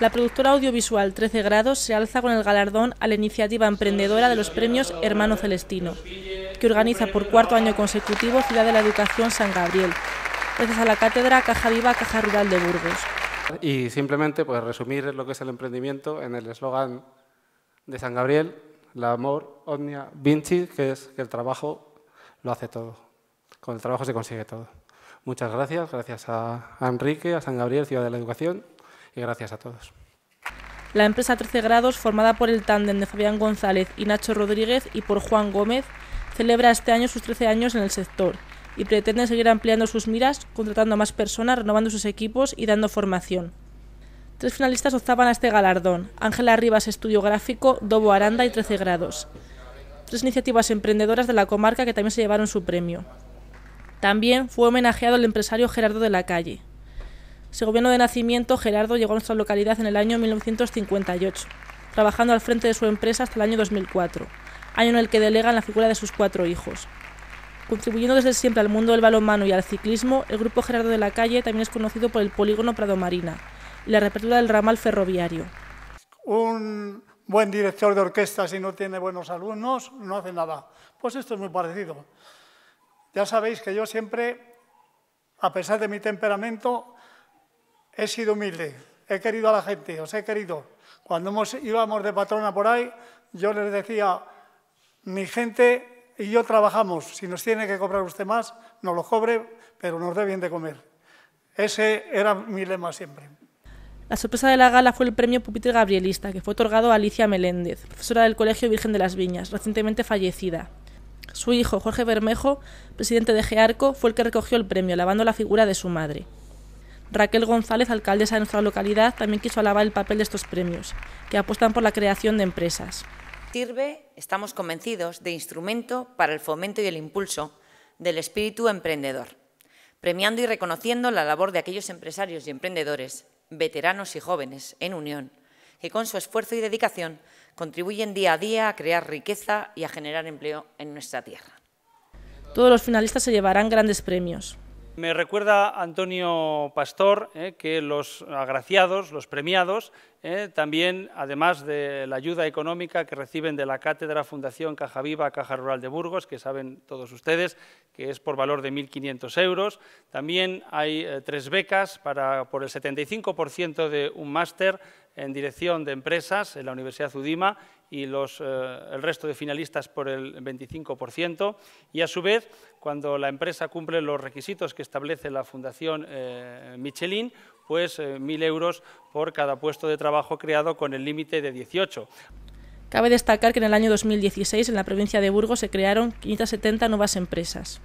La productora audiovisual 13 Grados se alza con el galardón a la iniciativa emprendedora de los premios Hermano Celestino, que organiza por cuarto año consecutivo Ciudad de la Educación San Gabriel, gracias a la cátedra Caja Viva Caja Rural de Burgos. Y simplemente pues, resumir lo que es el emprendimiento en el eslogan de San Gabriel, la amor omnia vinci, que es que el trabajo lo hace todo. Con el trabajo se consigue todo. Muchas gracias, gracias a Enrique, a San Gabriel, Ciudad de la Educación gracias a todos. La empresa 13 grados, formada por el tándem de Fabián González y Nacho Rodríguez y por Juan Gómez, celebra este año sus 13 años en el sector y pretende seguir ampliando sus miras, contratando más personas, renovando sus equipos y dando formación. Tres finalistas optaban a este galardón, Ángela Rivas Estudio Gráfico, Dobo Aranda y 13 grados. Tres iniciativas emprendedoras de la comarca que también se llevaron su premio. También fue homenajeado el empresario Gerardo de la Calle gobierno de nacimiento, Gerardo llegó a nuestra localidad en el año 1958, trabajando al frente de su empresa hasta el año 2004, año en el que delega en la figura de sus cuatro hijos. Contribuyendo desde siempre al mundo del balonmano y al ciclismo, el grupo Gerardo de la Calle también es conocido por el polígono Prado Marina y la repertura del ramal ferroviario. Un buen director de orquesta, si no tiene buenos alumnos, no hace nada. Pues esto es muy parecido. Ya sabéis que yo siempre, a pesar de mi temperamento, he sido humilde, he querido a la gente, os he querido. Cuando íbamos de patrona por ahí, yo les decía, mi gente y yo trabajamos, si nos tiene que cobrar usted más, no lo cobre, pero nos dé bien de comer. Ese era mi lema siempre. La sorpresa de la gala fue el premio Pupitre Gabrielista, que fue otorgado a Alicia Meléndez, profesora del Colegio Virgen de las Viñas, recientemente fallecida. Su hijo, Jorge Bermejo, presidente de GEARCO, fue el que recogió el premio, lavando la figura de su madre. Raquel González, alcaldesa de nuestra localidad, también quiso alabar el papel de estos premios, que apuestan por la creación de empresas. Sirve, estamos convencidos, de instrumento para el fomento y el impulso del espíritu emprendedor, premiando y reconociendo la labor de aquellos empresarios y emprendedores, veteranos y jóvenes en unión, que con su esfuerzo y dedicación contribuyen día a día a crear riqueza y a generar empleo en nuestra tierra. Todos los finalistas se llevarán grandes premios. Me recuerda Antonio Pastor eh, que los agraciados, los premiados, eh, también, además de la ayuda económica que reciben de la Cátedra Fundación Caja Viva Caja Rural de Burgos, que saben todos ustedes que es por valor de 1.500 euros, también hay eh, tres becas para, por el 75% de un máster en dirección de empresas en la Universidad Udima y eh, el resto de finalistas por el 25%. Y a su vez, cuando la empresa cumple los requisitos que establece la Fundación eh, Michelin, pues 1.000 eh, euros por cada puesto de trabajo creado con el límite de 18. Cabe destacar que en el año 2016 en la provincia de Burgos se crearon 570 nuevas empresas.